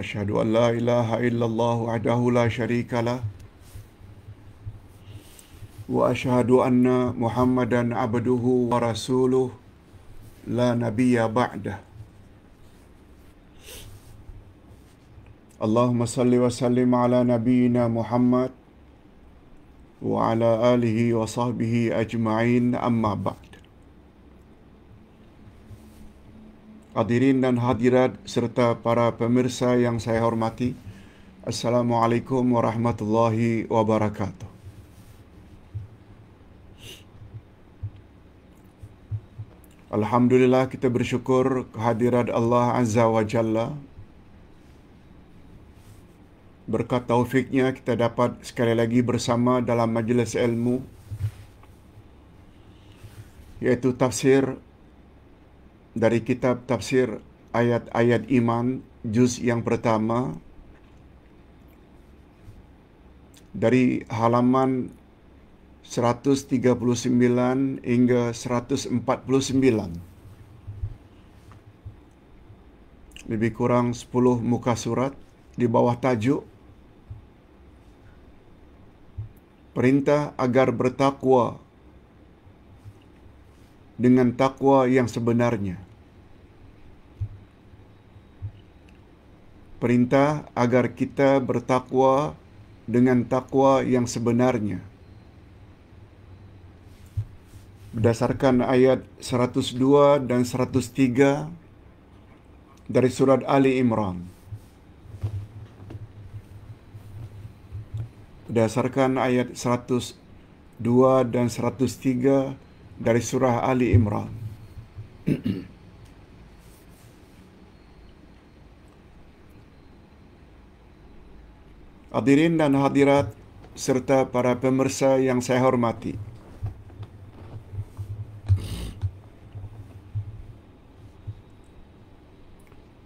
Ashadu an la ilaha illallah wahdahu la sharika lah. Wa ashadu anna muhammadan abduhu wa rasuluh la nabiyya ba'dah. Allahumma salli wa sallim ala nabiyyina Muhammad wa ala alihi wa sahbihi ajma'in amma ba'd. Hadirin dan hadirat serta para pemirsa yang saya hormati. Assalamualaikum warahmatullahi wabarakatuh. Alhamdulillah kita bersyukur kehadirat Allah Azza wa Jalla. Berkat taufiknya kita dapat sekali lagi bersama dalam majlis ilmu. Iaitu tafsir dari kitab tafsir ayat-ayat iman juz yang pertama dari halaman 139 hingga 149 lebih kurang 10 muka surat di bawah tajuk perintah agar bertakwa dengan takwa yang sebenarnya. Perintah agar kita bertakwa dengan takwa yang sebenarnya. Berdasarkan ayat 102 dan 103 dari surat Ali Imran. Berdasarkan ayat 102 dan 103 dari surah Ali Imran. Hadirin dan hadirat serta para pemirsa yang saya hormati.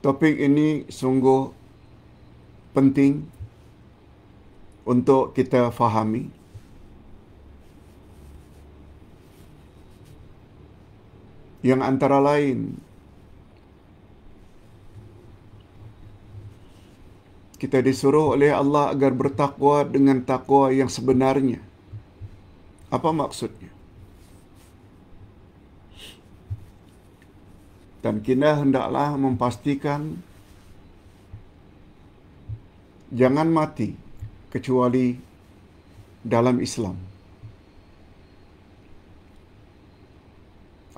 Topik ini sungguh penting untuk kita fahami. yang antara lain. Kita disuruh oleh Allah agar bertakwa dengan takwa yang sebenarnya. Apa maksudnya? Dan kita hendaklah memastikan jangan mati kecuali dalam Islam.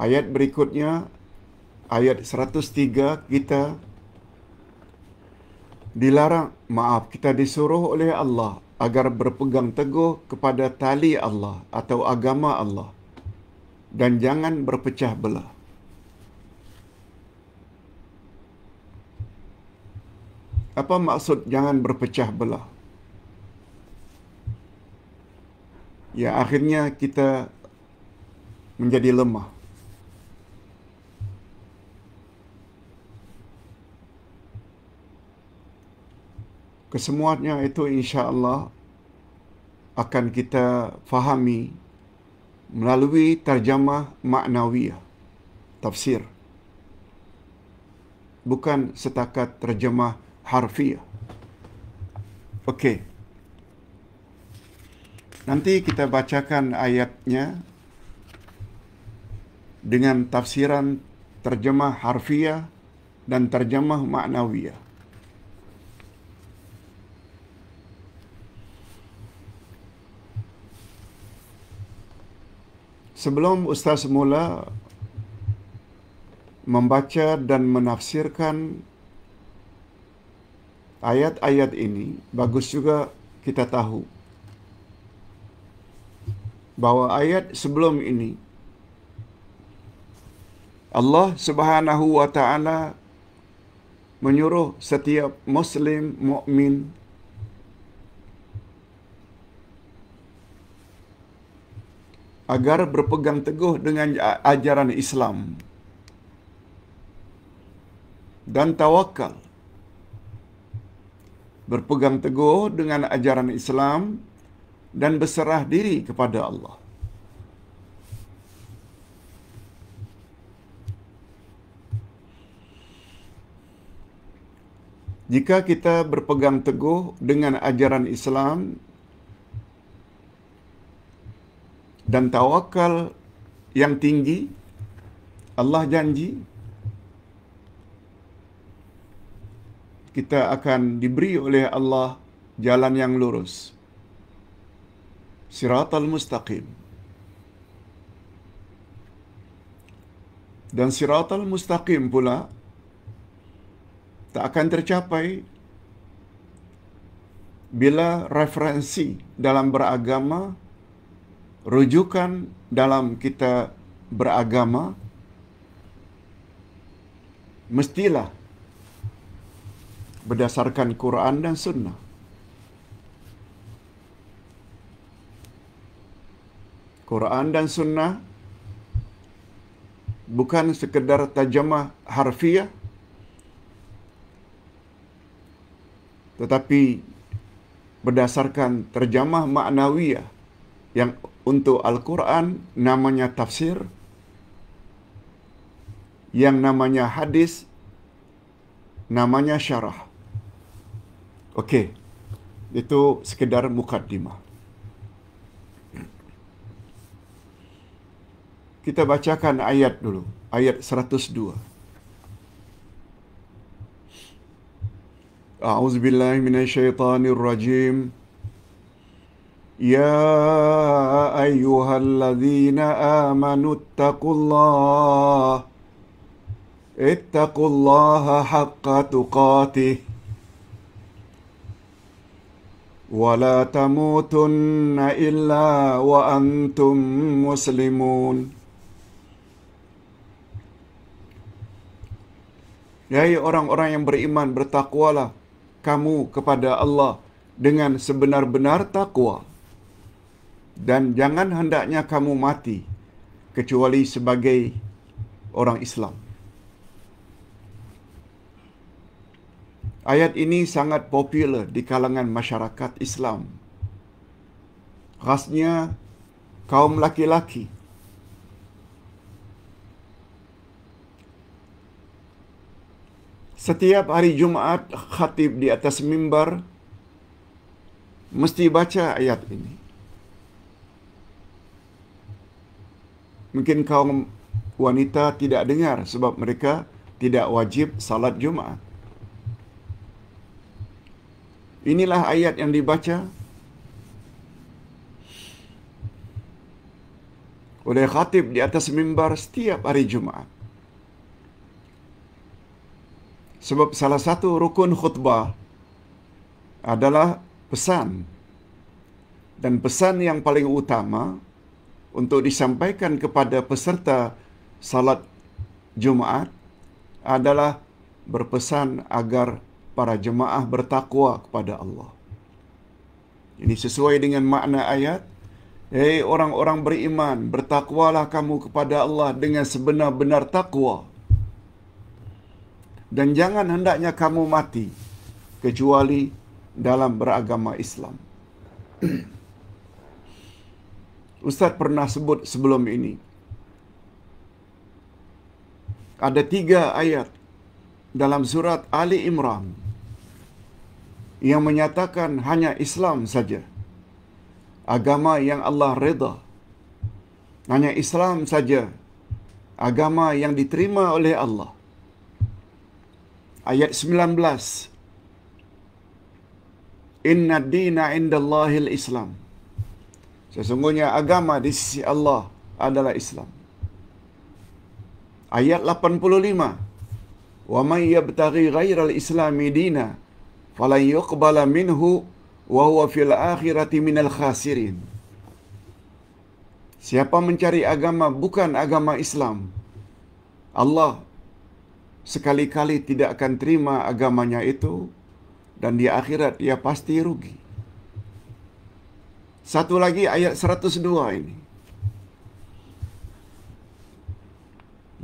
Ayat berikutnya ayat 103 kita dilarang maaf kita disuruh oleh Allah agar berpegang teguh kepada tali Allah atau agama Allah dan jangan berpecah belah. Apa maksud jangan berpecah belah? Ya akhirnya kita menjadi lemah. kesemuanya itu insya Allah akan kita fahami melalui terjemah maknawiyah tafsir bukan setakat terjemah harfiah okey nanti kita bacakan ayatnya dengan tafsiran terjemah harfiah dan terjemah maknawiyah Sebelum Ustaz mula membaca dan menafsirkan ayat-ayat ini, bagus juga kita tahu bahawa ayat sebelum ini Allah Subhanahu wa taala menyuruh setiap muslim mukmin agar berpegang teguh dengan ajaran Islam dan tawakal berpegang teguh dengan ajaran Islam dan berserah diri kepada Allah Jika kita berpegang teguh dengan ajaran Islam dan tawakal yang tinggi Allah janji kita akan diberi oleh Allah jalan yang lurus siratal mustaqim dan siratal mustaqim pula tak akan tercapai bila referensi dalam beragama rujukan dalam kita beragama mestilah berdasarkan Quran dan Sunnah. Quran dan Sunnah bukan sekedar tajamah harfiah tetapi berdasarkan terjemah maknawiyah yang untuk Al-Quran namanya tafsir, yang namanya hadis namanya syarah. Okey, itu sekedar mukaddimah. Kita bacakan ayat dulu, ayat 102. أعوذ بالله من الشيطان الرجيم يا ايها الذين آمنوا اتقوا الله اتقوا الله حق تقاته ولا تموتن إلا وأنتم مسلمون Yai orang-orang yang beriman, bertakwalah kamu kepada Allah dengan sebenar-benar takwa dan jangan hendaknya kamu mati kecuali sebagai orang Islam. Ayat ini sangat popular di kalangan masyarakat Islam. Rasnya kaum laki-laki. Setiap hari Jumaat khatib di atas mimbar mesti baca ayat ini. Mungkin kaum wanita tidak dengar sebab mereka tidak wajib salat Jumaat. Inilah ayat yang dibaca oleh khatib di atas mimbar setiap hari Jumaat. Sebab salah satu rukun khutbah adalah pesan. Dan pesan yang paling utama untuk disampaikan kepada peserta salat Jumaat adalah berpesan agar para jemaah bertakwa kepada Allah. Ini sesuai dengan makna ayat. Hei orang-orang beriman, bertakwalah kamu kepada Allah dengan sebenar-benar takwa. Dan jangan hendaknya kamu mati kecuali dalam beragama Islam. Ustaz pernah sebut sebelum ini. Ada tiga ayat dalam surat Ali Imran yang menyatakan hanya Islam saja. Agama yang Allah reda. Hanya Islam saja. Agama yang diterima oleh Allah. Ayat 19. Inna dina inda Allahil Islam. Sesungguhnya agama di sisi Allah adalah Islam. Ayat 85. Wa may yabtaghi ghairal islami dina falan yuqbala minhu wa huwa fil akhirati minal khasirin. Siapa mencari agama bukan agama Islam, Allah sekali-kali tidak akan terima agamanya itu dan di akhirat dia pasti rugi. Satu lagi ayat 102 ini.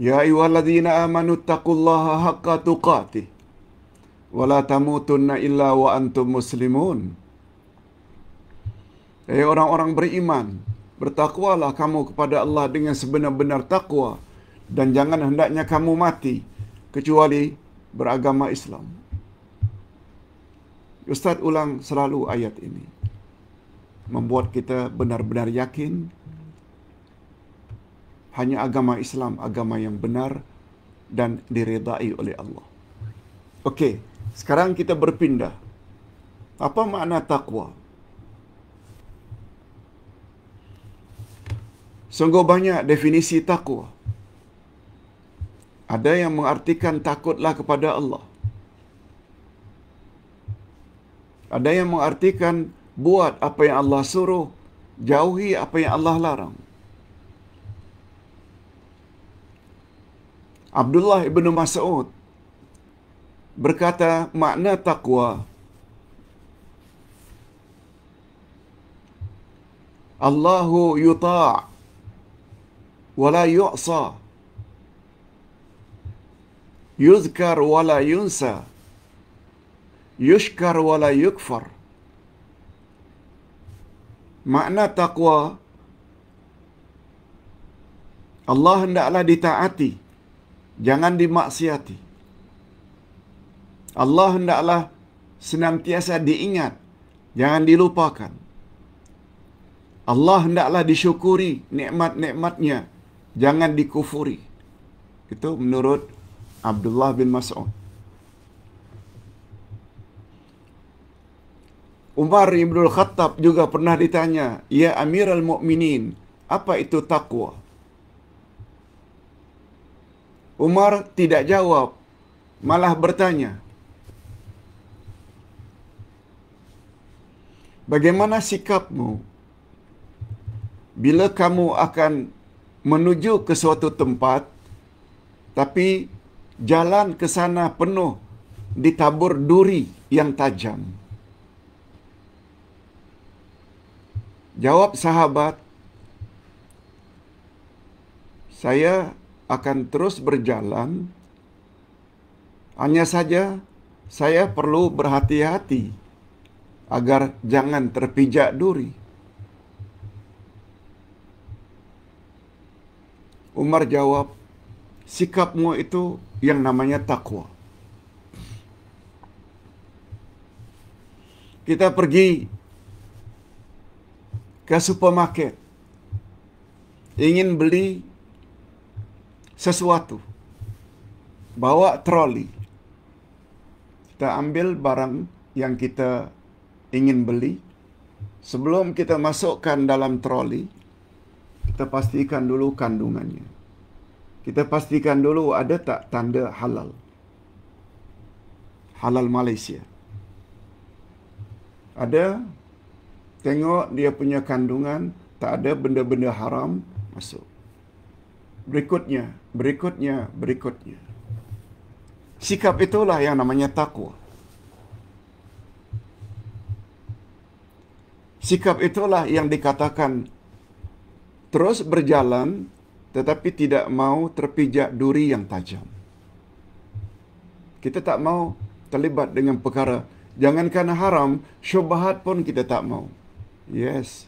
Ya ayyuhalladzina amanu taqullaha haqqa tuqatih wa la tamutunna illa wa antum muslimun. Hai eh, orang-orang beriman, bertakwalah kamu kepada Allah dengan sebenar-benar takwa dan jangan hendaknya kamu mati kecuali beragama Islam. Ustaz ulang selalu ayat ini membuat kita benar-benar yakin hanya agama Islam agama yang benar dan diredai oleh Allah. Okey, sekarang kita berpindah. Apa makna takwa? Sungguh banyak definisi takwa. Ada yang mengartikan takutlah kepada Allah. Ada yang mengartikan takutlah buat apa yang Allah suruh, jauhi apa yang Allah larang. Abdullah ibnu Mas'ud berkata makna takwa Allahu yuta' wa la yu'sa yuzkar wa la yunsa yushkar wa la yukfar makna takwa Allah hendaklah ditaati jangan dimaksiati Allah hendaklah senantiasa diingat jangan dilupakan Allah hendaklah disyukuri nikmat-nikmatnya jangan dikufuri itu menurut Abdullah bin Mas'ud Umar Ibn Khattab juga pernah ditanya, Ya Amirul Mukminin, apa itu takwa? Umar tidak jawab, malah bertanya, Bagaimana sikapmu bila kamu akan menuju ke suatu tempat tapi jalan ke sana penuh ditabur duri yang tajam? Jawab sahabat, saya akan terus berjalan, hanya saja saya perlu berhati-hati agar jangan terpijak duri. Umar jawab, sikapmu itu yang namanya takwa. Kita pergi ke supermarket ingin beli sesuatu bawa troli kita ambil barang yang kita ingin beli sebelum kita masukkan dalam troli kita pastikan dulu kandungannya kita pastikan dulu ada tak tanda halal halal Malaysia ada Tengok dia punya kandungan, tak ada benda-benda haram masuk. Berikutnya, berikutnya, berikutnya. Sikap itulah yang namanya takwa. Sikap itulah yang dikatakan terus berjalan tetapi tidak mau terpijak duri yang tajam. Kita tak mau terlibat dengan perkara jangan jangankan haram, syubhat pun kita tak mau. Yes.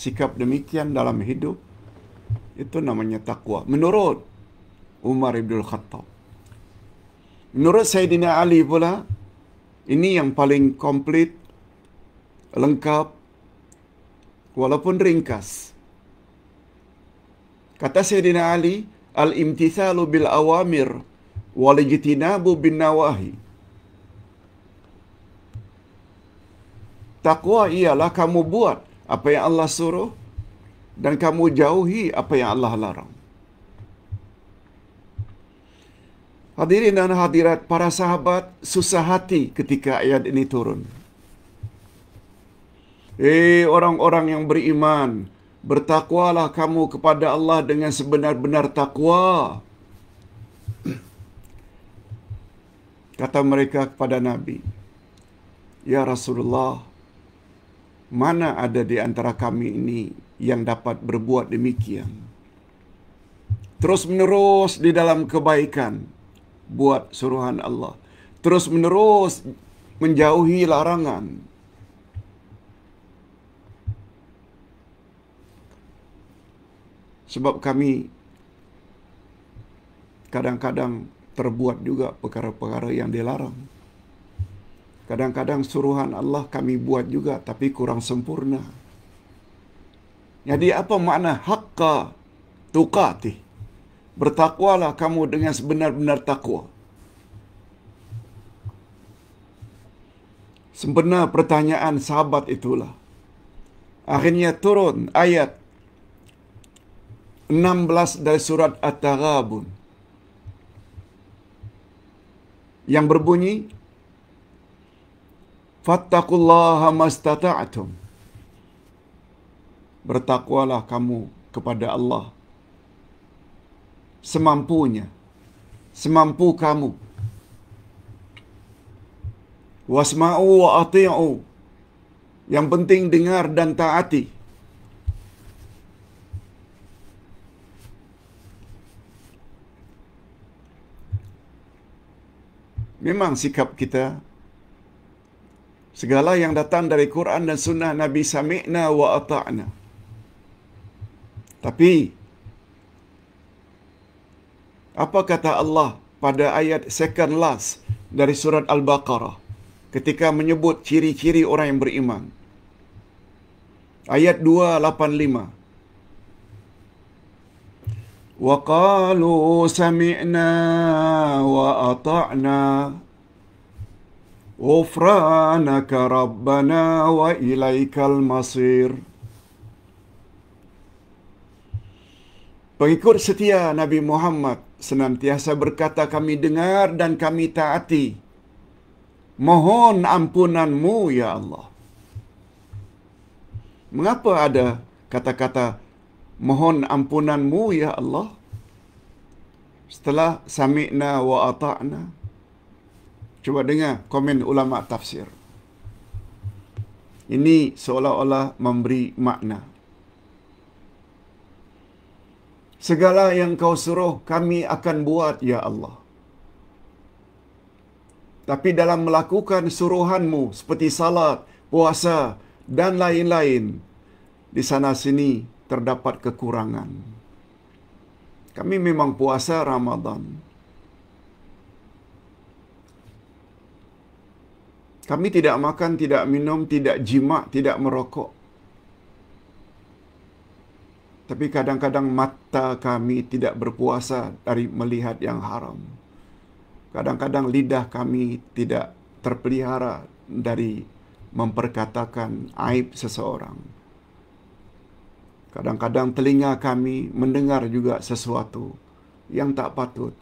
Sikap demikian dalam hidup itu namanya takwa. Menurut Umar Ibnul Khattab. Menurut Sayyidina Ali pula, ini yang paling komplit, lengkap, walaupun ringkas. Kata Sayyidina Ali, Al-imtithalu bil awamir wal ijtinabu bin nawahi. Takwa ialah kamu buat apa yang Allah suruh dan kamu jauhi apa yang Allah larang. Hadirin dan hadirat, para sahabat susah hati ketika ayat ini turun. Eh, orang-orang yang beriman, bertakwalah kamu kepada Allah dengan sebenar-benar takwa. Kata mereka kepada Nabi, Ya Rasulullah, mana ada di antara kami ini yang dapat berbuat demikian? Terus menerus di dalam kebaikan, buat suruhan Allah. Terus menerus menjauhi larangan. Sebab kami kadang-kadang terbuat juga perkara-perkara yang dilarang. Kadang-kadang suruhan Allah kami buat juga tapi kurang sempurna. Jadi apa makna haqqa tuqati? Bertakwalah kamu dengan sebenar-benar takwa. Sebenar pertanyaan sahabat itulah. Akhirnya turun ayat 16 dari surat At-Taghabun. Yang berbunyi, Fattakullaha mastata'tum. Bertakwalah kamu kepada Allah. Semampunya. Semampu kamu. Wasma'u wa ati'u. Yang penting dengar dan taati. Memang sikap kita Segala yang datang dari Quran dan sunnah Nabi sami'na wa ata'na. Tapi apa kata Allah pada ayat second last dari surat Al-Baqarah ketika menyebut ciri-ciri orang yang beriman? Ayat 285. Wa qalu sami'na wa ata'na. غفرانك ربنا وإليك المصير Pengikut setia Nabi Muhammad senantiasa berkata kami dengar dan kami taati. Mohon ampunanmu, Ya Allah. Mengapa ada kata-kata mohon ampunanmu, Ya Allah? Setelah sami'na wa ata'na. Cuba dengar komen ulama tafsir. Ini seolah-olah memberi makna. Segala yang kau suruh kami akan buat, Ya Allah. Tapi dalam melakukan suruhanmu seperti salat, puasa dan lain-lain, di sana sini terdapat kekurangan. Kami memang puasa Ramadan, Kami tidak makan, tidak minum, tidak jima, tidak merokok. Tapi kadang-kadang mata kami tidak berpuasa dari melihat yang haram. Kadang-kadang lidah kami tidak terpelihara dari memperkatakan aib seseorang. Kadang-kadang telinga kami mendengar juga sesuatu yang tak patut.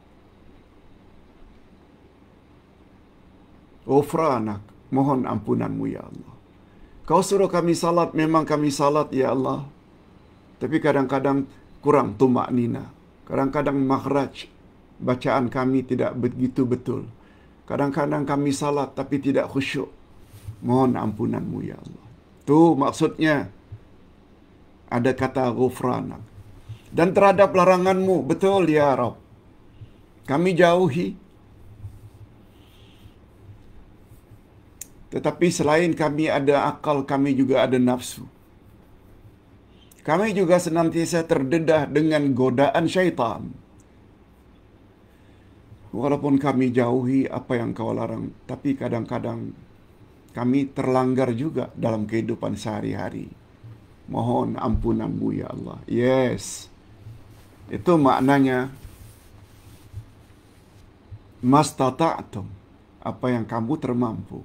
Ofra anak, mohon ampunanmu ya Allah. Kau suruh kami salat, memang kami salat ya Allah. Tapi kadang-kadang kurang tumak nina. Kadang-kadang makhraj bacaan kami tidak begitu betul. Kadang-kadang kami salat tapi tidak khusyuk. Mohon ampunanmu ya Allah. Itu maksudnya ada kata ghufran. Dan terhadap laranganmu, betul ya Rabb. Kami jauhi, Tetapi selain kami ada akal, kami juga ada nafsu. Kami juga senantiasa terdedah dengan godaan syaitan. Walaupun kami jauhi apa yang kau larang, tapi kadang-kadang kami terlanggar juga dalam kehidupan sehari-hari. Mohon ampunanmu ya Allah. Yes. Itu maknanya mastata'tum. Apa yang kamu termampu.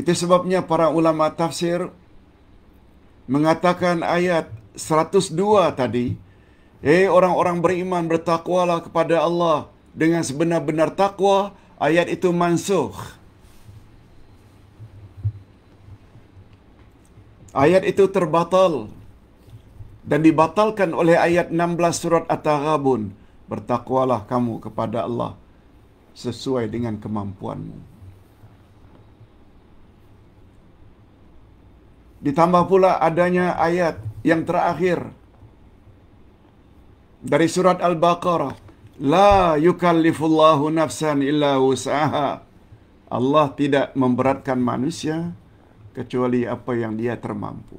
Itu sebabnya para ulama tafsir mengatakan ayat 102 tadi, "Hei eh, orang-orang beriman, bertakwalah kepada Allah dengan sebenar-benar takwa." Ayat itu mansuh. Ayat itu terbatal dan dibatalkan oleh ayat 16 surat At-Taghabun. Bertakwalah kamu kepada Allah sesuai dengan kemampuanmu. Ditambah pula adanya ayat yang terakhir dari surat Al-Baqarah. La yukallifullahu nafsan illa usaha. Allah tidak memberatkan manusia kecuali apa yang dia termampu.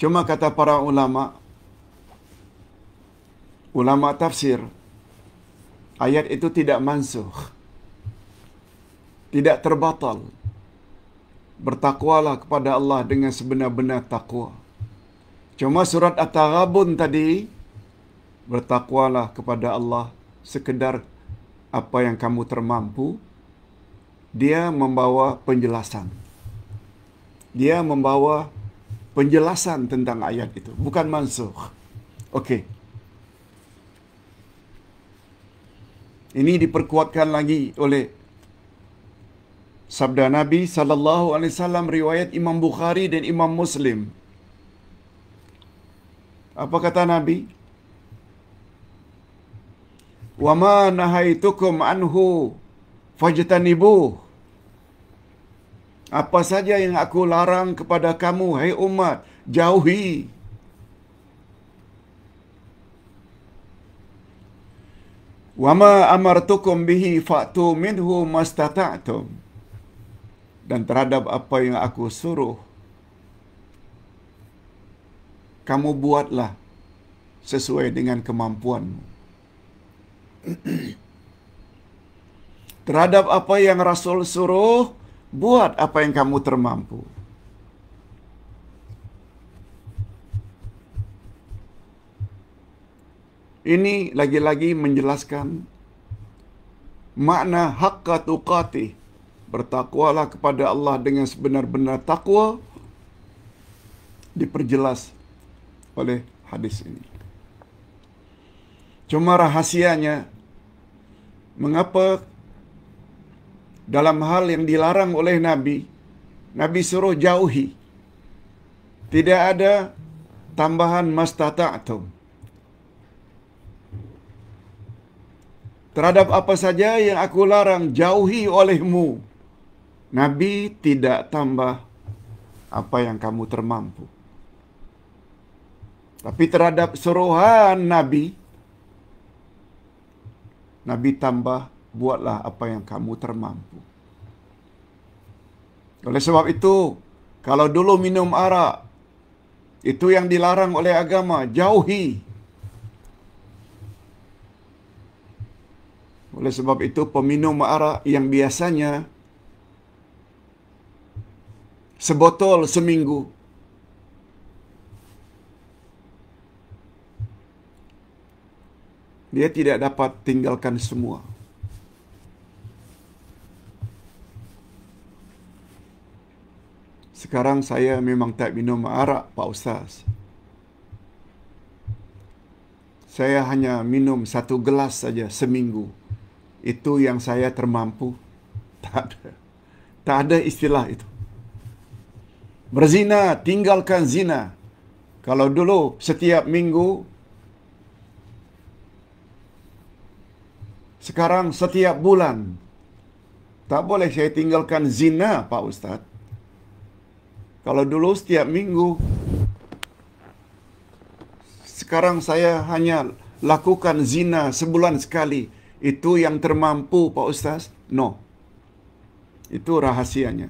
Cuma kata para ulama' ulama tafsir ayat itu tidak mansuh tidak terbatal bertakwalah kepada Allah dengan sebenar-benar takwa cuma surat at-taghabun tadi bertakwalah kepada Allah sekedar apa yang kamu termampu dia membawa penjelasan dia membawa penjelasan tentang ayat itu bukan mansuh. okey Ini diperkuatkan lagi oleh sabda Nabi sallallahu alaihi wasallam riwayat Imam Bukhari dan Imam Muslim. Apa kata Nabi? Wa ma nahaitukum anhu fajtanibu. Apa saja yang aku larang kepada kamu, hai hey umat, jauhi. Wama amartukum bihi faktu minhu mastata'tum. Dan terhadap apa yang aku suruh, kamu buatlah sesuai dengan kemampuanmu. terhadap apa yang Rasul suruh, buat apa yang kamu termampu. Ini lagi-lagi menjelaskan makna hakka tuqati. Bertakwalah kepada Allah dengan sebenar-benar takwa diperjelas oleh hadis ini. Cuma rahasianya mengapa dalam hal yang dilarang oleh Nabi, Nabi suruh jauhi. Tidak ada tambahan mastata'tum. terhadap apa saja yang aku larang jauhi olehmu. Nabi tidak tambah apa yang kamu termampu. Tapi terhadap seruhan Nabi, Nabi tambah buatlah apa yang kamu termampu. Oleh sebab itu, kalau dulu minum arak, itu yang dilarang oleh agama, jauhi. Oleh sebab itu, peminum arak yang biasanya sebotol seminggu, dia tidak dapat tinggalkan semua. Sekarang saya memang tak minum arak, Pak Ustaz. Saya hanya minum satu gelas saja seminggu. itu yang saya termampu. Tak ada. Tak ada istilah itu. Berzina, tinggalkan zina. Kalau dulu setiap minggu, sekarang setiap bulan. Tak boleh saya tinggalkan zina, Pak ustadz Kalau dulu setiap minggu, sekarang saya hanya lakukan zina sebulan sekali itu yang termampu Pak Ustaz? No. Itu rahasianya.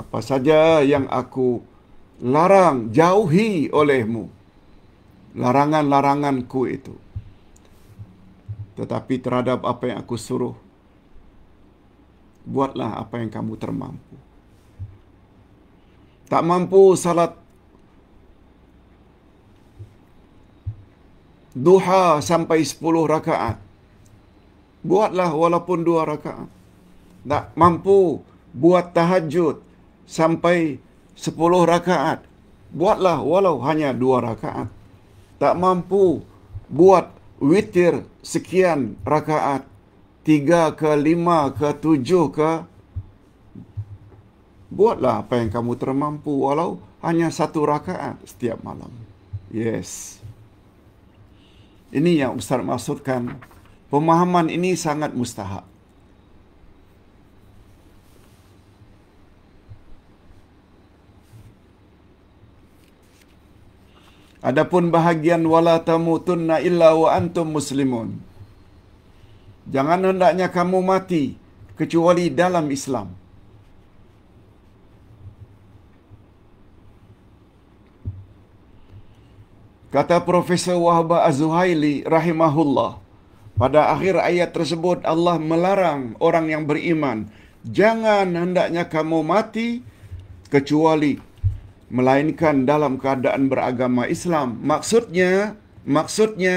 Apa saja yang aku larang, jauhi olehmu. Larangan-laranganku itu. Tetapi terhadap apa yang aku suruh, buatlah apa yang kamu termampu. Tak mampu salat duha sampai sepuluh rakaat buatlah walaupun dua rakaat. Tak mampu buat tahajud sampai sepuluh rakaat. Buatlah walau hanya dua rakaat. Tak mampu buat witir sekian rakaat. Tiga ke lima ke tujuh ke. Buatlah apa yang kamu termampu walau hanya satu rakaat setiap malam. Yes. Ini yang Ustaz maksudkan pemahaman ini sangat mustahak. Adapun bahagian wala tamutunna illa wa antum muslimun. Jangan hendaknya kamu mati kecuali dalam Islam. Kata Profesor Wahbah Az-Zuhaili rahimahullah. Pada akhir ayat tersebut Allah melarang orang yang beriman jangan hendaknya kamu mati kecuali melainkan dalam keadaan beragama Islam. Maksudnya maksudnya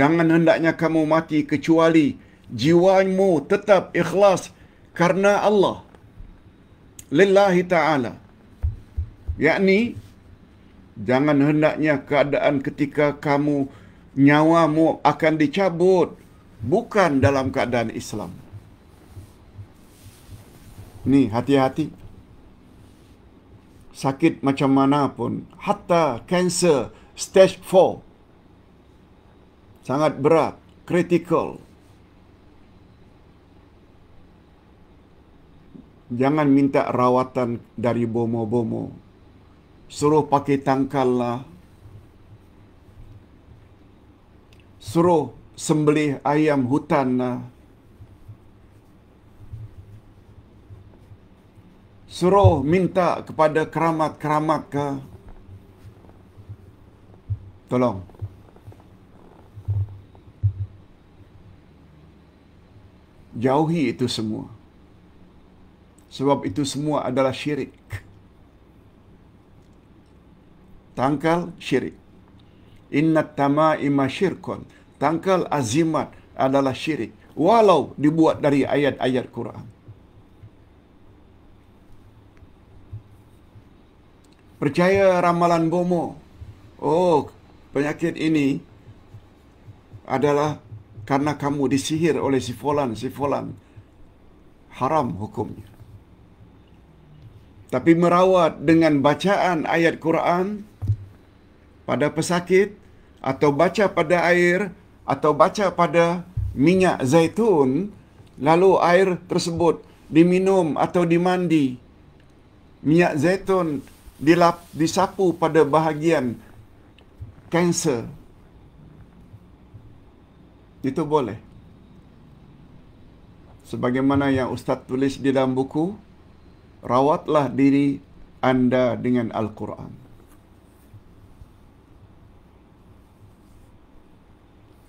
jangan hendaknya kamu mati kecuali jiwamu tetap ikhlas karena Allah. Lillahi taala. Yakni jangan hendaknya keadaan ketika kamu nyawamu akan dicabut bukan dalam keadaan Islam. Ni hati-hati. Sakit macam mana pun, hatta cancer stage 4. Sangat berat, critical. Jangan minta rawatan dari bomo-bomo. Suruh pakai tangkal lah, suruh sembelih ayam hutan. Ah. Suruh minta kepada keramat-keramat ke. Ah. Tolong. Jauhi itu semua. Sebab itu semua adalah syirik. Tangkal syirik inna tama ima syirkun. Tangkal azimat adalah syirik. Walau dibuat dari ayat-ayat Quran. Percaya ramalan bomo. Oh, penyakit ini adalah karena kamu disihir oleh si fulan, si fulan. Haram hukumnya. Tapi merawat dengan bacaan ayat Quran pada pesakit atau baca pada air atau baca pada minyak zaitun lalu air tersebut diminum atau dimandi minyak zaitun dilap, disapu pada bahagian kanser itu boleh sebagaimana yang ustaz tulis di dalam buku rawatlah diri anda dengan al-Quran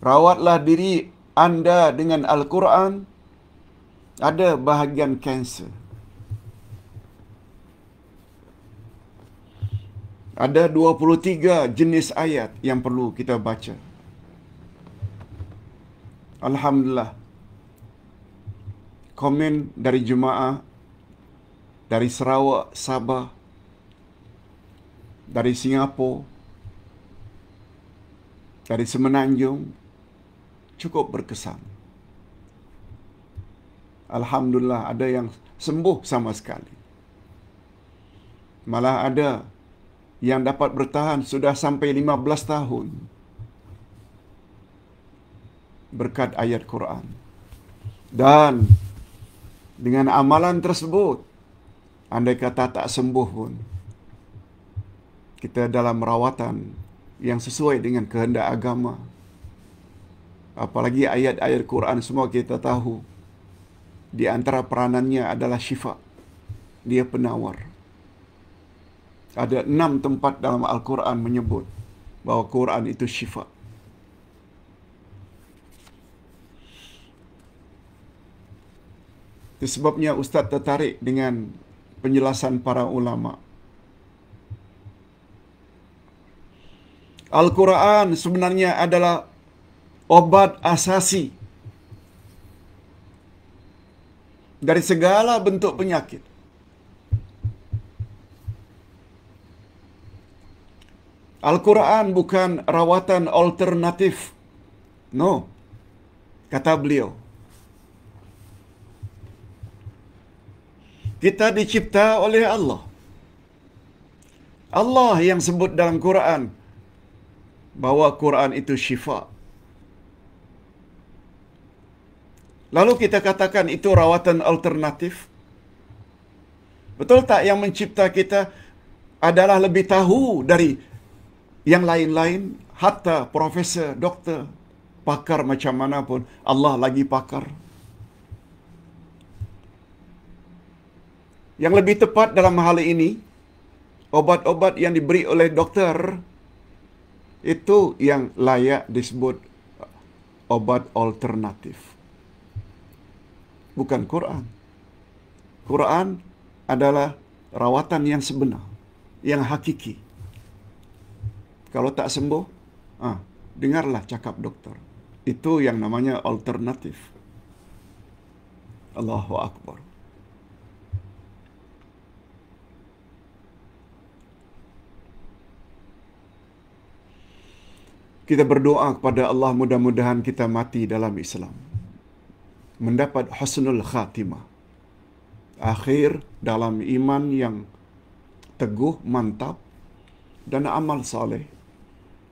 rawatlah diri anda dengan Al-Quran, ada bahagian kanser. Ada 23 jenis ayat yang perlu kita baca. Alhamdulillah. Komen dari jemaah dari Sarawak, Sabah, dari Singapura, dari Semenanjung, cukup berkesan. Alhamdulillah ada yang sembuh sama sekali. Malah ada yang dapat bertahan sudah sampai 15 tahun. Berkat ayat Quran. Dan dengan amalan tersebut, andai kata tak sembuh pun, kita dalam rawatan yang sesuai dengan kehendak agama. Apalagi ayat-ayat Quran semua kita tahu di antara peranannya adalah syifa. Dia penawar. Ada enam tempat dalam Al-Quran menyebut bahawa Quran itu syifa. Sebabnya Ustaz tertarik dengan penjelasan para ulama. Al-Quran sebenarnya adalah obat asasi dari segala bentuk penyakit. Al-Quran bukan rawatan alternatif. No. Kata beliau. Kita dicipta oleh Allah. Allah yang sebut dalam Quran bahwa Quran itu syifa. Lalu kita katakan itu rawatan alternatif. Betul tak yang mencipta kita adalah lebih tahu dari yang lain-lain? Hatta profesor, doktor, pakar macam mana pun. Allah lagi pakar. Yang lebih tepat dalam hal ini, obat-obat yang diberi oleh doktor itu yang layak disebut obat alternatif bukan Quran. Quran adalah rawatan yang sebenar, yang hakiki. Kalau tak sembuh, ah, dengarlah cakap doktor. Itu yang namanya alternatif. Allahu Akbar. Kita berdoa kepada Allah mudah-mudahan kita mati dalam Islam mendapat husnul khatimah. Akhir dalam iman yang teguh, mantap dan amal saleh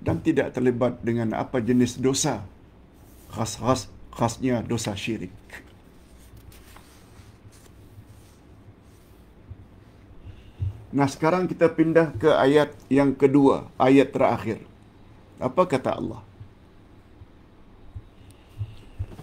dan tidak terlibat dengan apa jenis dosa khas-khas khasnya dosa syirik. Nah sekarang kita pindah ke ayat yang kedua, ayat terakhir. Apa kata Allah?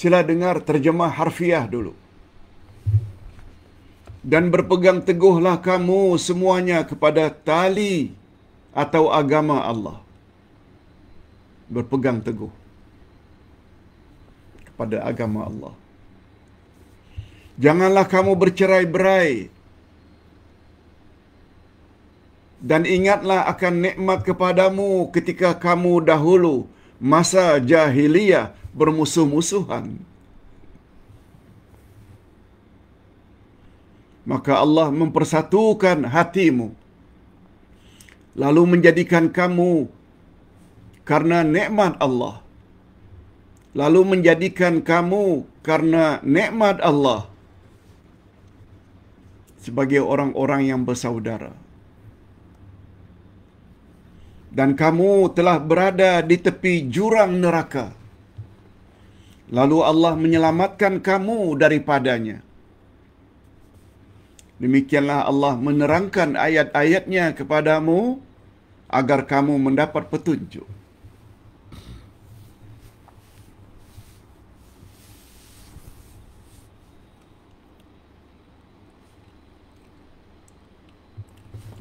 Sila dengar terjemah harfiah dulu. Dan berpegang teguhlah kamu semuanya kepada tali atau agama Allah. Berpegang teguh kepada agama Allah. Janganlah kamu bercerai-berai dan ingatlah akan nikmat kepadamu ketika kamu dahulu masa jahiliyah bermusuh-musuhan. Maka Allah mempersatukan hatimu. Lalu menjadikan kamu karena nikmat Allah. Lalu menjadikan kamu karena nikmat Allah sebagai orang-orang yang bersaudara. Dan kamu telah berada di tepi jurang neraka lalu Allah menyelamatkan kamu daripadanya. Demikianlah Allah menerangkan ayat-ayatnya kepadamu agar kamu mendapat petunjuk.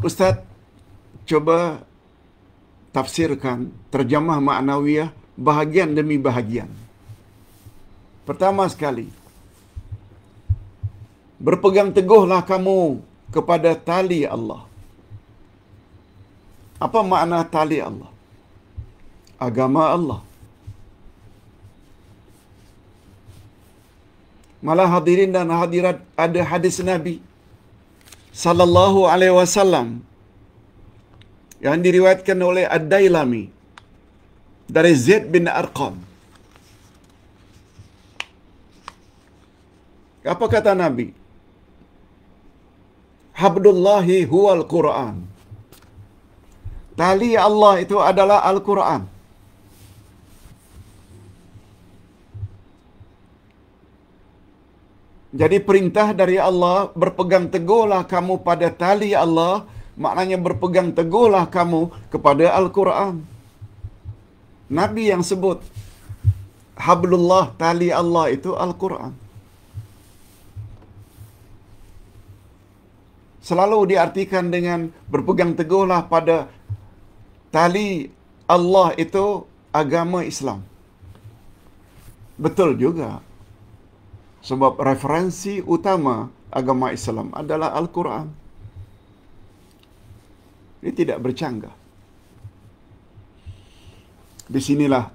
Ustaz, coba tafsirkan terjemah maknawiyah bahagian demi bahagian. Pertama sekali, berpegang teguhlah kamu kepada tali Allah. Apa makna tali Allah? Agama Allah. Malah hadirin dan hadirat ada hadis Nabi sallallahu alaihi wasallam yang diriwayatkan oleh Ad-Dailami dari Zaid bin Arqam. Apa kata Nabi? Habdullahi huwal Quran. Tali Allah itu adalah Al-Quran. Jadi perintah dari Allah, berpegang teguhlah kamu pada tali Allah, maknanya berpegang teguhlah kamu kepada Al-Quran. Nabi yang sebut, Hablullah, tali Allah itu Al-Quran. selalu diartikan dengan berpegang teguhlah pada tali Allah itu agama Islam. Betul juga. Sebab referensi utama agama Islam adalah Al-Quran. Ini tidak bercanggah. Di sinilah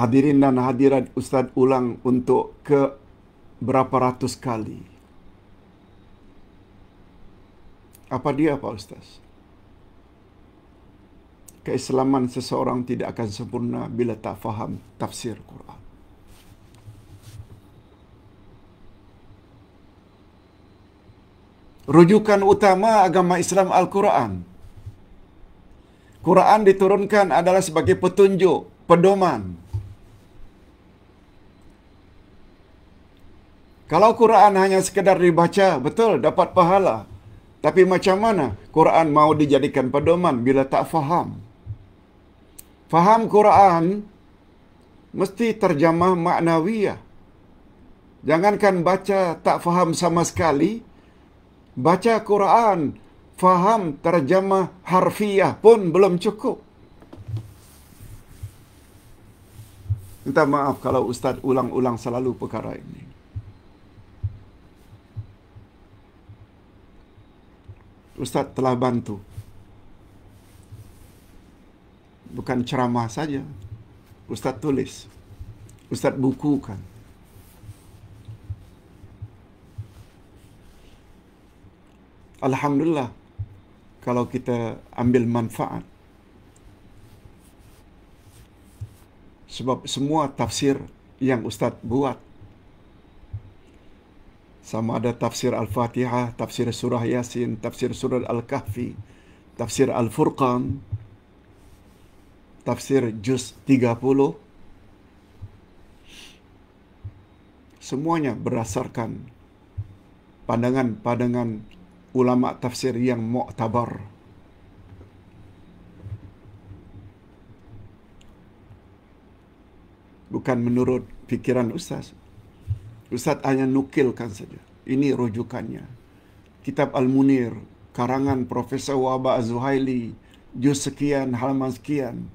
hadirin dan hadirat Ustaz ulang untuk ke berapa ratus kali. Apa dia Pak Ustaz? Keislaman seseorang tidak akan sempurna bila tak faham tafsir Quran. Rujukan utama agama Islam Al-Quran. Quran diturunkan adalah sebagai petunjuk, pedoman. Kalau Quran hanya sekedar dibaca, betul dapat pahala. Tapi macam mana Quran mau dijadikan pedoman bila tak faham? Faham Quran mesti terjemah maknawiyah. Jangankan baca tak faham sama sekali, baca Quran faham terjemah harfiah pun belum cukup. Minta maaf kalau ustaz ulang-ulang selalu perkara ini. Ustaz telah bantu. Bukan ceramah saja. Ustaz tulis. Ustaz bukukan. Alhamdulillah kalau kita ambil manfaat. Sebab semua tafsir yang Ustaz buat sama ada tafsir Al-Fatihah, tafsir surah Yasin, tafsir surah Al-Kahfi, tafsir Al-Furqan, tafsir Juz 30. Semuanya berdasarkan pandangan-pandangan ulama tafsir yang mu'tabar. Bukan menurut fikiran Ustaz, Ustaz hanya nukilkan saja. Ini rujukannya. Kitab Al-Munir, karangan Profesor Wahba Az-Zuhaili, Juz Sekian, Halaman Sekian.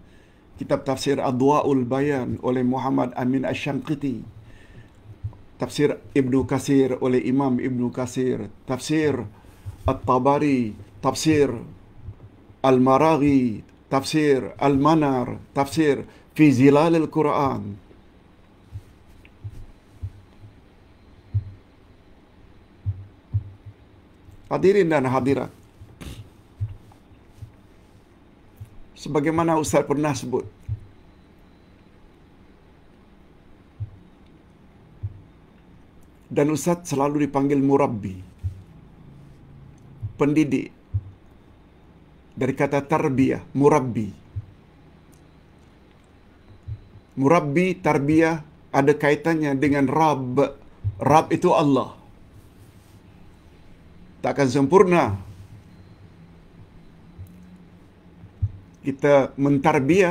Kitab Tafsir Adwa'ul Bayan oleh Muhammad Amin Ash-Shankiti. Tafsir Ibnu Kasir oleh Imam Ibnu Kasir. Tafsir At-Tabari, Tafsir Al-Maraghi, Tafsir Al-Manar, Tafsir Fi Zilal Al-Quran. Hadirin dan hadirat. Sebagaimana Ustaz pernah sebut. Dan Ustaz selalu dipanggil murabbi. Pendidik. Dari kata tarbiyah, murabbi. Murabbi, tarbiyah ada kaitannya dengan Rab. Rab itu Allah tak akan sempurna. Kita mentarbia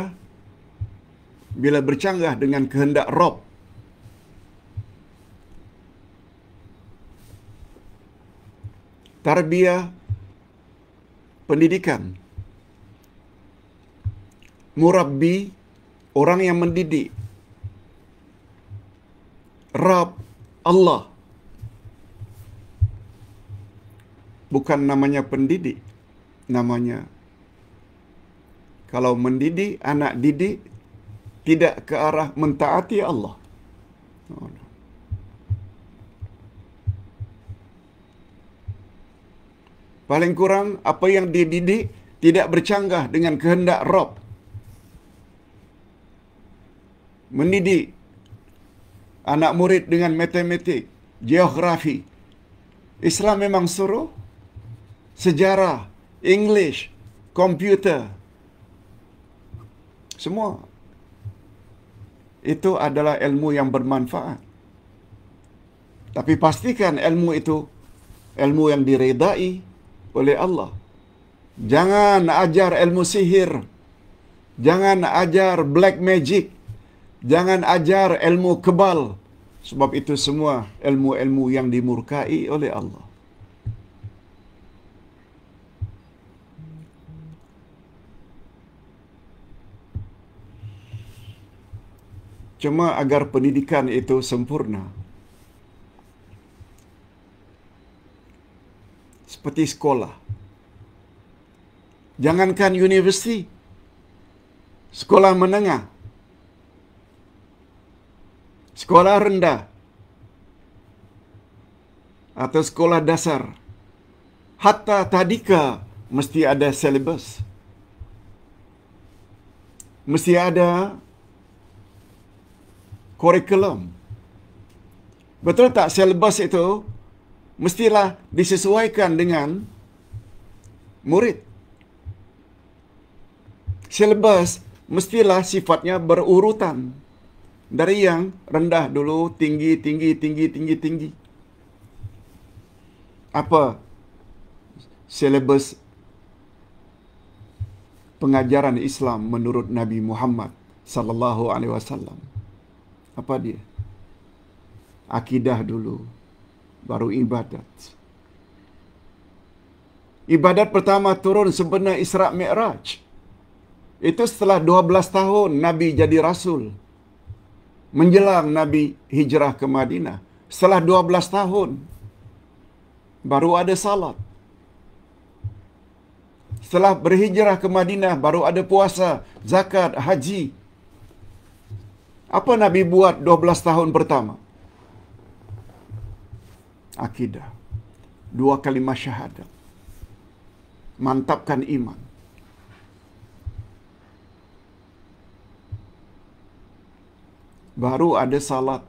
bila bercanggah dengan kehendak Rob. tarbia pendidikan. Murabbi orang yang mendidik. Rab Allah. bukan namanya pendidik namanya kalau mendidik anak didik tidak ke arah mentaati Allah paling kurang apa yang dididik tidak bercanggah dengan kehendak Rob mendidik anak murid dengan matematik geografi Islam memang suruh sejarah, English, komputer. Semua. Itu adalah ilmu yang bermanfaat. Tapi pastikan ilmu itu ilmu yang diredai oleh Allah. Jangan ajar ilmu sihir. Jangan ajar black magic. Jangan ajar ilmu kebal. Sebab itu semua ilmu-ilmu yang dimurkai oleh Allah. cuma agar pendidikan itu sempurna. Seperti sekolah. Jangankan universiti. Sekolah menengah. Sekolah rendah. Atau sekolah dasar. Hatta tadika mesti ada syllabus. Mesti ada kurikulum. Betul tak syllabus itu mestilah disesuaikan dengan murid. Syllabus mestilah sifatnya berurutan dari yang rendah dulu tinggi tinggi tinggi tinggi tinggi. Apa syllabus pengajaran Islam menurut Nabi Muhammad sallallahu alaihi wasallam? apa dia? Akidah dulu, baru ibadat. Ibadat pertama turun sebenar Isra' Mi'raj. Itu setelah 12 tahun Nabi jadi Rasul. Menjelang Nabi hijrah ke Madinah. Setelah 12 tahun, baru ada salat. Setelah berhijrah ke Madinah, baru ada puasa, zakat, haji. Apa Nabi buat 12 tahun pertama? Akidah. Dua kalimah syahadat. Mantapkan iman. Baru ada salat,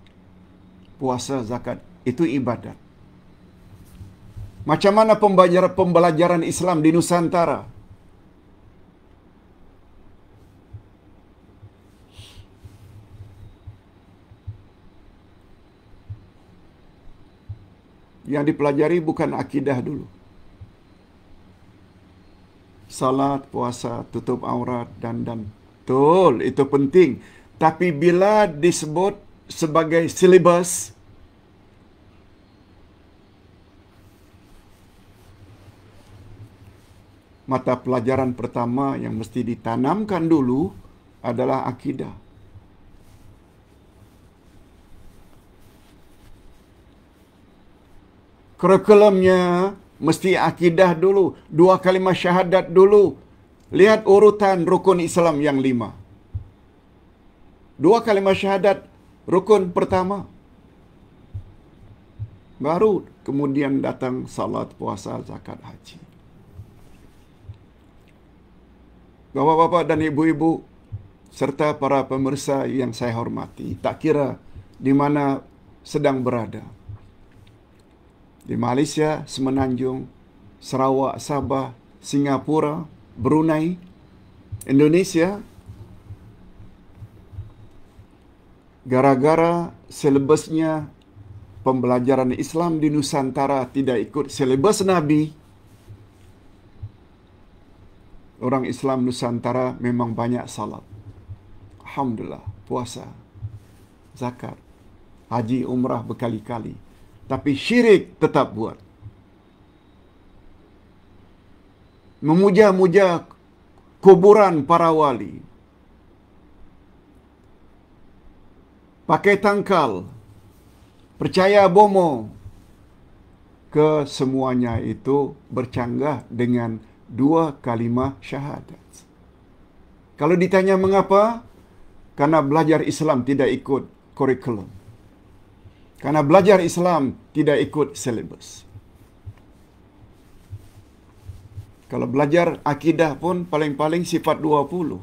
puasa, zakat. Itu ibadat. Macam mana pembelajaran Islam di Nusantara? yang dipelajari bukan akidah dulu. Salat, puasa, tutup aurat dan dan betul itu penting. Tapi bila disebut sebagai silibus Mata pelajaran pertama yang mesti ditanamkan dulu adalah akidah. kurikulumnya mesti akidah dulu. Dua kalimah syahadat dulu. Lihat urutan rukun Islam yang lima. Dua kalimah syahadat rukun pertama. Baru kemudian datang salat puasa zakat haji. Bapak-bapak dan ibu-ibu serta para pemirsa yang saya hormati, tak kira di mana sedang berada di Malaysia, Semenanjung, Sarawak, Sabah, Singapura, Brunei, Indonesia. Gara-gara selebesnya pembelajaran Islam di Nusantara tidak ikut selebes Nabi, orang Islam Nusantara memang banyak salat. Alhamdulillah, puasa, zakat, haji, umrah berkali-kali tapi syirik tetap buat. Memuja-muja kuburan para wali. Pakai tangkal. Percaya bomo. Kesemuanya itu bercanggah dengan dua kalimah syahadat. Kalau ditanya mengapa? Karena belajar Islam tidak ikut kurikulum. Karena belajar Islam tidak ikut syllabus. Kalau belajar akidah pun paling-paling sifat 20.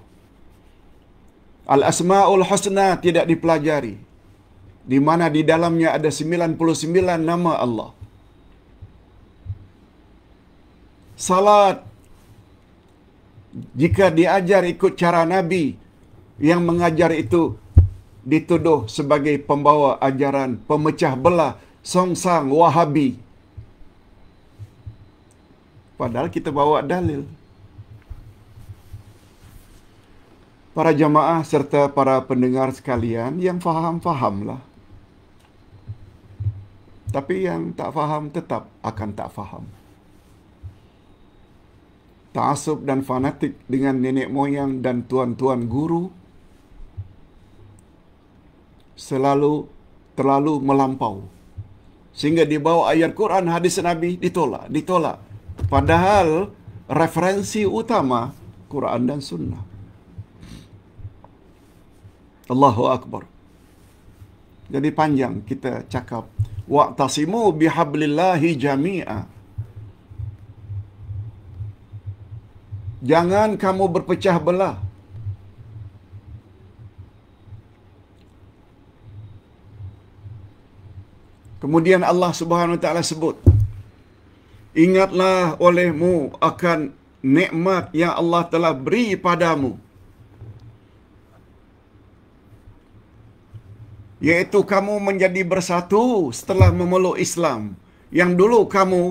Al-Asma'ul Husna tidak dipelajari. Di mana di dalamnya ada 99 nama Allah. Salat. Jika diajar ikut cara Nabi yang mengajar itu dituduh sebagai pembawa ajaran pemecah belah song-sang wahabi padahal kita bawa dalil para jamaah serta para pendengar sekalian yang faham-fahamlah tapi yang tak faham tetap akan tak faham Ta'asub dan fanatik dengan nenek moyang dan tuan-tuan guru, selalu terlalu melampau. Sehingga dibawa ayat Quran hadis Nabi ditolak, ditolak. Padahal referensi utama Quran dan sunnah. Allahu Akbar. Jadi panjang kita cakap waqtasimu bihablillahi jami'a. Jangan kamu berpecah belah Kemudian Allah Subhanahu Wa Taala sebut, ingatlah olehmu akan nikmat yang Allah telah beri padamu. Yaitu kamu menjadi bersatu setelah memeluk Islam. Yang dulu kamu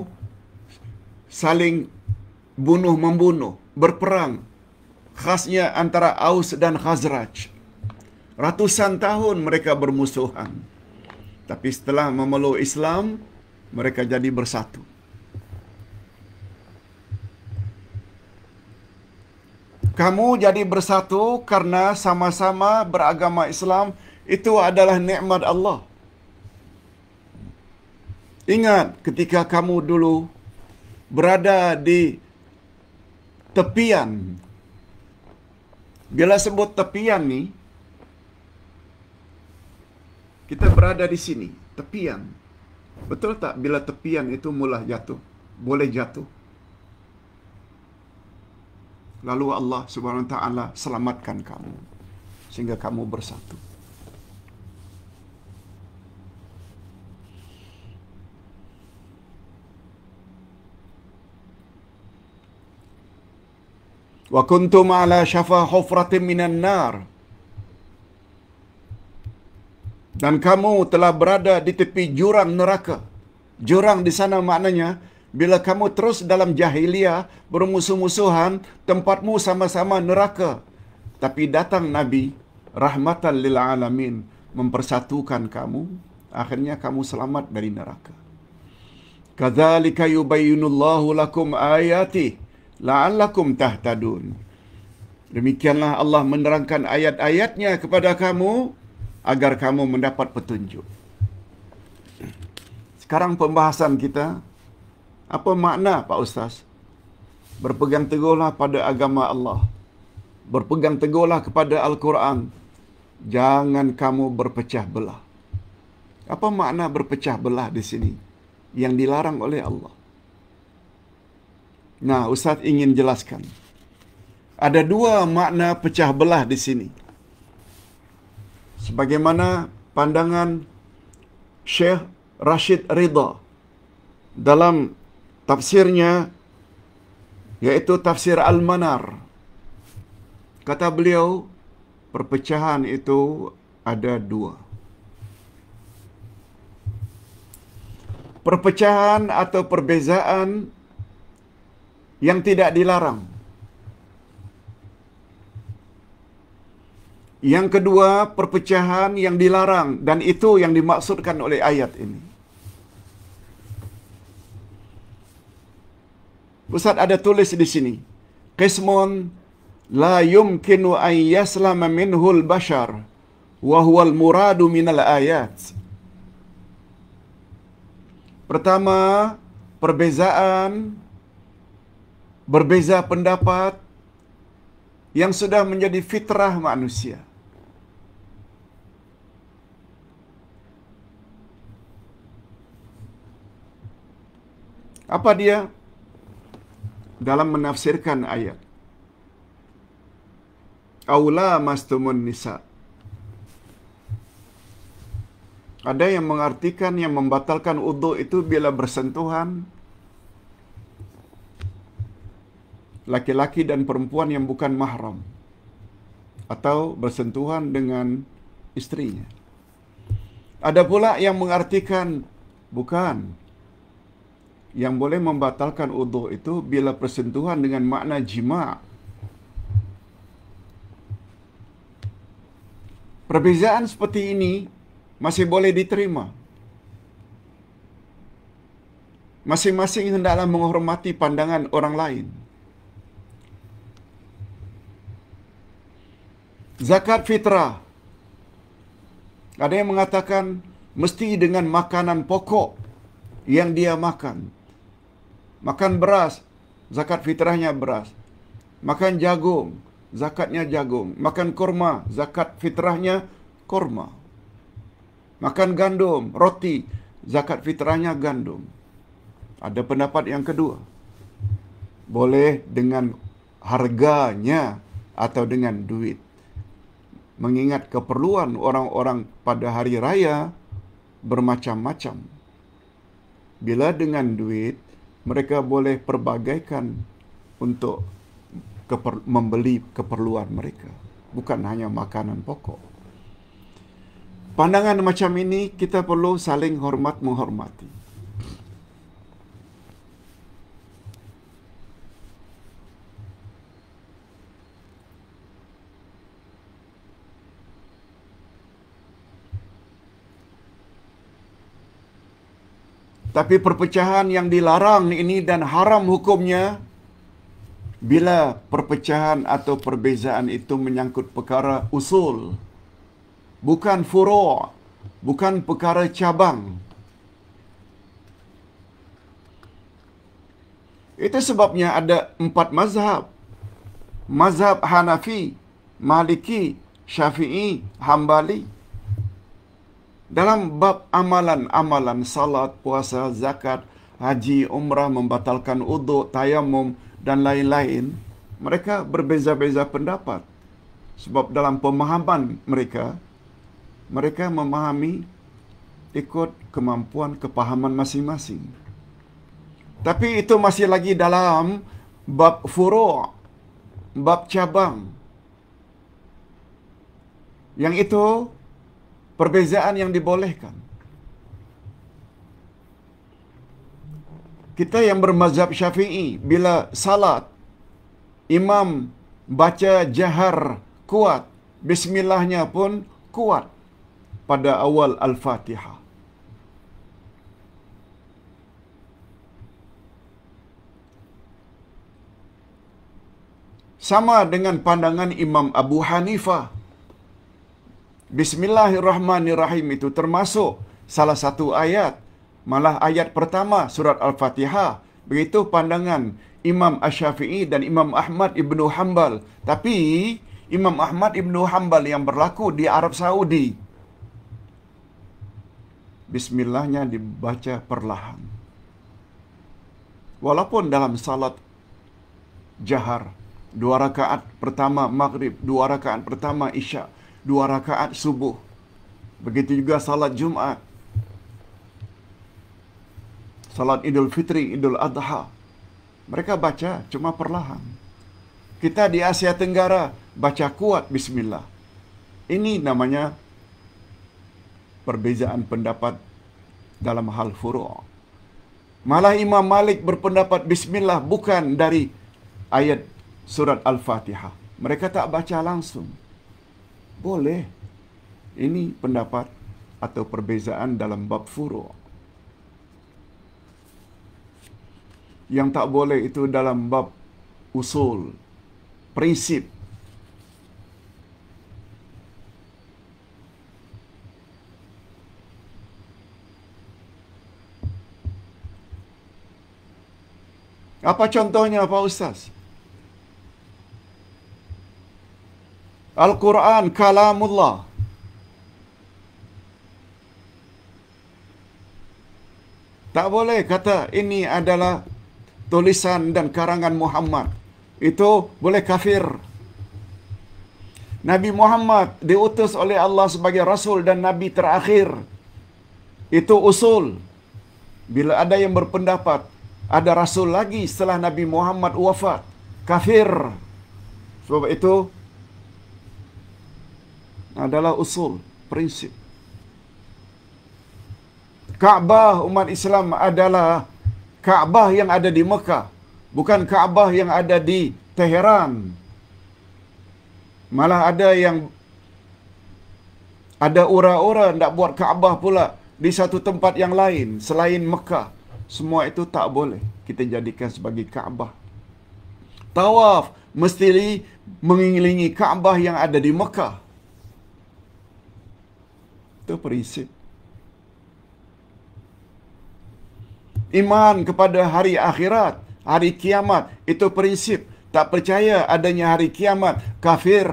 saling bunuh-membunuh, berperang. Khasnya antara Aus dan Khazraj. Ratusan tahun mereka bermusuhan. Tapi setelah memeluk Islam, mereka jadi bersatu. Kamu jadi bersatu karena sama-sama beragama Islam itu adalah nikmat Allah. Ingat ketika kamu dulu berada di tepian. Bila sebut tepian ni, kita berada di sini, tepian. Betul tak bila tepian itu mula jatuh? Boleh jatuh. Lalu Allah Subhanahu Wa taala selamatkan kamu sehingga kamu bersatu. Wa kuntum ala shafa hufratin minan nar. dan kamu telah berada di tepi jurang neraka. Jurang di sana maknanya bila kamu terus dalam jahiliah bermusuh-musuhan, tempatmu sama-sama neraka. Tapi datang nabi rahmatan lil alamin mempersatukan kamu, akhirnya kamu selamat dari neraka. Kadzalika yubayyinullahu lakum ayati la'allakum tahtadun. Demikianlah Allah menerangkan ayat-ayatnya kepada kamu agar kamu mendapat petunjuk. Sekarang pembahasan kita, apa makna Pak Ustaz? Berpegang teguhlah pada agama Allah. Berpegang teguhlah kepada Al-Quran. Jangan kamu berpecah belah. Apa makna berpecah belah di sini? Yang dilarang oleh Allah. Nah, Ustaz ingin jelaskan. Ada dua makna pecah belah di sini sebagaimana pandangan Syekh Rashid Ridha dalam tafsirnya yaitu tafsir Al-Manar. Kata beliau, perpecahan itu ada dua. Perpecahan atau perbezaan yang tidak dilarang. Yang kedua, perpecahan yang dilarang dan itu yang dimaksudkan oleh ayat ini. Ustaz ada tulis di sini. Qismun la yumkinu an yaslama minhul bashar wa huwa muradu min ayat Pertama, perbezaan berbeza pendapat yang sudah menjadi fitrah manusia. Apa dia dalam menafsirkan ayat? Aula mastumun nisa. Ada yang mengartikan yang membatalkan udhu itu bila bersentuhan laki-laki dan perempuan yang bukan mahram atau bersentuhan dengan istrinya. Ada pula yang mengartikan bukan yang boleh membatalkan wudhu itu bila persentuhan dengan makna jima. Perbezaan seperti ini masih boleh diterima. Masing-masing hendaklah menghormati pandangan orang lain. Zakat fitrah. Ada yang mengatakan mesti dengan makanan pokok yang dia makan. Makan beras, zakat fitrahnya beras. Makan jagung, zakatnya jagung. Makan kurma, zakat fitrahnya kurma. Makan gandum, roti, zakat fitrahnya gandum. Ada pendapat yang kedua. Boleh dengan harganya atau dengan duit. Mengingat keperluan orang-orang pada hari raya bermacam-macam. Bila dengan duit, mereka boleh perbagaikan untuk keper, membeli keperluan mereka bukan hanya makanan pokok pandangan macam ini kita perlu saling hormat menghormati Tapi perpecahan yang dilarang ini dan haram hukumnya bila perpecahan atau perbezaan itu menyangkut perkara usul bukan furu bukan perkara cabang itu sebabnya ada empat mazhab mazhab Hanafi Maliki Syafi'i Hambali dalam bab amalan-amalan salat, puasa, zakat, haji, umrah, membatalkan uduk, tayamum dan lain-lain, mereka berbeza-beza pendapat. Sebab dalam pemahaman mereka, mereka memahami ikut kemampuan kepahaman masing-masing. Tapi itu masih lagi dalam bab furu', bab cabang. Yang itu perbezaan yang dibolehkan. Kita yang bermazhab syafi'i, bila salat, imam baca jahar kuat, bismillahnya pun kuat pada awal Al-Fatihah. Sama dengan pandangan Imam Abu Hanifah Bismillahirrahmanirrahim itu termasuk salah satu ayat. Malah ayat pertama surat Al-Fatihah. Begitu pandangan Imam Ash-Syafi'i dan Imam Ahmad Ibn Hanbal. Tapi Imam Ahmad Ibn Hanbal yang berlaku di Arab Saudi. Bismillahnya dibaca perlahan. Walaupun dalam salat jahar, dua rakaat pertama maghrib, dua rakaat pertama isya' dua rakaat subuh. Begitu juga salat Jumaat. Salat Idul Fitri, Idul Adha. Mereka baca cuma perlahan. Kita di Asia Tenggara baca kuat bismillah. Ini namanya perbezaan pendapat dalam hal furu'. Malah Imam Malik berpendapat bismillah bukan dari ayat surat Al-Fatihah. Mereka tak baca langsung. Boleh. Ini pendapat atau perbezaan dalam bab furu. Yang tak boleh itu dalam bab usul, prinsip. Apa contohnya Pak Ustaz? Al-Quran kalamullah. Tak boleh kata ini adalah tulisan dan karangan Muhammad. Itu boleh kafir. Nabi Muhammad diutus oleh Allah sebagai rasul dan nabi terakhir. Itu usul. Bila ada yang berpendapat ada rasul lagi setelah Nabi Muhammad wafat, kafir. Sebab itu adalah usul, prinsip. Kaabah umat Islam adalah Kaabah yang ada di Mekah, bukan Kaabah yang ada di Teheran. Malah ada yang ada ura-ura nak buat Kaabah pula di satu tempat yang lain selain Mekah. Semua itu tak boleh kita jadikan sebagai Kaabah. Tawaf mesti mengelilingi Kaabah yang ada di Mekah kita prinsip. Iman kepada hari akhirat, hari kiamat, itu prinsip. Tak percaya adanya hari kiamat, kafir.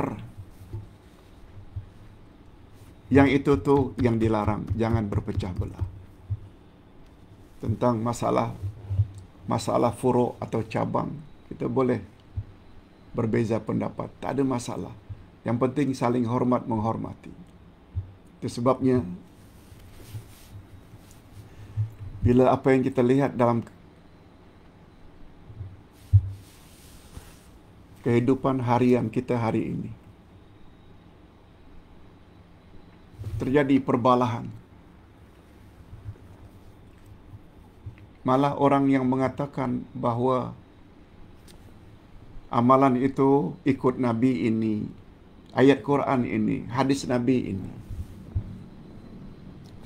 Yang itu tu yang dilarang, jangan berpecah belah. Tentang masalah masalah furo atau cabang, kita boleh berbeza pendapat, tak ada masalah. Yang penting saling hormat menghormati. Itu sebabnya bila apa yang kita lihat dalam kehidupan harian kita hari ini terjadi perbalahan malah orang yang mengatakan bahawa amalan itu ikut nabi ini ayat Quran ini hadis nabi ini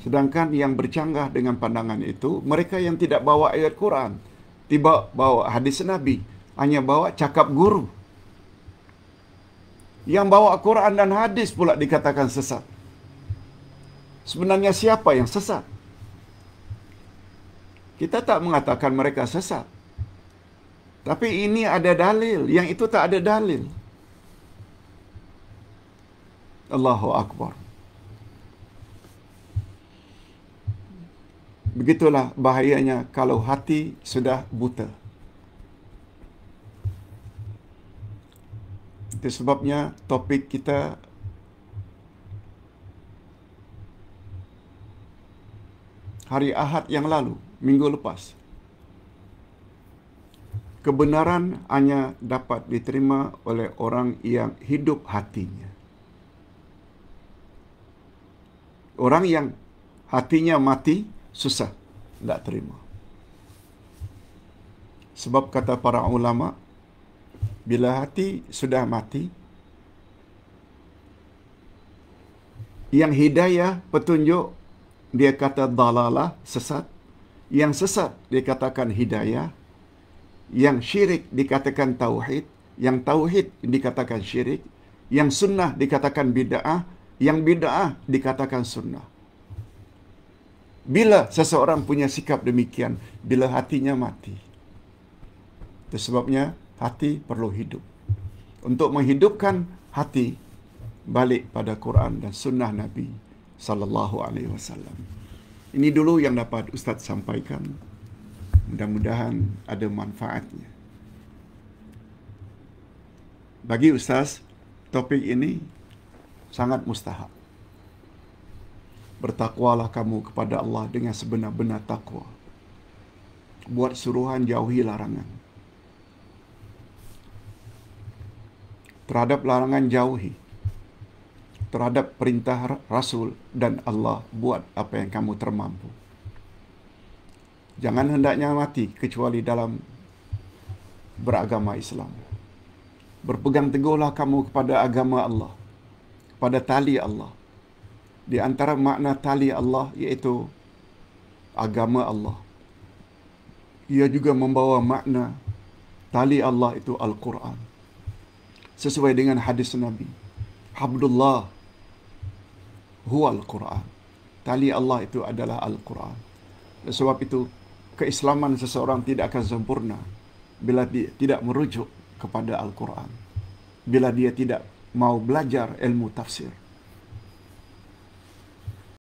Sedangkan yang bercanggah dengan pandangan itu, mereka yang tidak bawa ayat Quran, tiba bawa hadis Nabi, hanya bawa cakap guru. Yang bawa Quran dan hadis pula dikatakan sesat. Sebenarnya siapa yang sesat? Kita tak mengatakan mereka sesat. Tapi ini ada dalil, yang itu tak ada dalil. Allahu Akbar. Begitulah bahayanya kalau hati sudah buta. Itu sebabnya topik kita hari Ahad yang lalu, minggu lepas. Kebenaran hanya dapat diterima oleh orang yang hidup hatinya. Orang yang hatinya mati, susah nak terima. Sebab kata para ulama, bila hati sudah mati, yang hidayah petunjuk dia kata dalalah sesat, yang sesat dikatakan hidayah, yang syirik dikatakan tauhid, yang tauhid dikatakan syirik, yang sunnah dikatakan bid'ah, yang bid'ah dikatakan sunnah. Bila seseorang punya sikap demikian, bila hatinya mati. Itu sebabnya hati perlu hidup. Untuk menghidupkan hati balik pada Quran dan sunnah Nabi sallallahu alaihi wasallam. Ini dulu yang dapat ustaz sampaikan. Mudah-mudahan ada manfaatnya. Bagi ustaz, topik ini sangat mustahab bertakwalah kamu kepada Allah dengan sebenar-benar takwa. Buat suruhan jauhi larangan. Terhadap larangan jauhi. Terhadap perintah Rasul dan Allah buat apa yang kamu termampu. Jangan hendaknya mati kecuali dalam beragama Islam. Berpegang teguhlah kamu kepada agama Allah. Kepada tali Allah di antara makna tali Allah iaitu agama Allah. Ia juga membawa makna tali Allah itu Al-Quran. Sesuai dengan hadis Nabi. Abdullah huwa Al-Quran. Tali Allah itu adalah Al-Quran. Sebab itu, keislaman seseorang tidak akan sempurna bila dia tidak merujuk kepada Al-Quran. Bila dia tidak mau belajar ilmu tafsir.